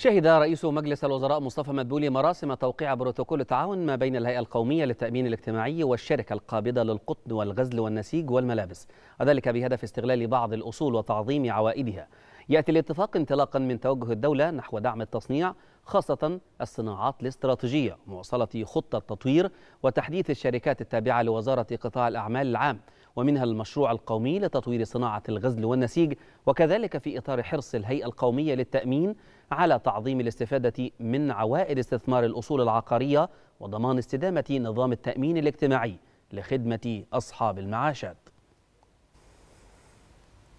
شهد رئيس مجلس الوزراء مصطفى مدبولي مراسم توقيع بروتوكول التعاون ما بين الهيئة القومية للتأمين الاجتماعي والشركة القابضة للقطن والغزل والنسيج والملابس وذلك بهدف استغلال بعض الأصول وتعظيم عوائدها يأتي الاتفاق انطلاقا من توجه الدولة نحو دعم التصنيع خاصة الصناعات الاستراتيجية مواصلة خطة تطوير وتحديث الشركات التابعة لوزارة قطاع الأعمال العام ومنها المشروع القومي لتطوير صناعة الغزل والنسيج وكذلك في إطار حرص الهيئة القومية للتأمين على تعظيم الاستفادة من عوائد استثمار الأصول العقارية وضمان استدامة نظام التأمين الاجتماعي لخدمة أصحاب المعاشات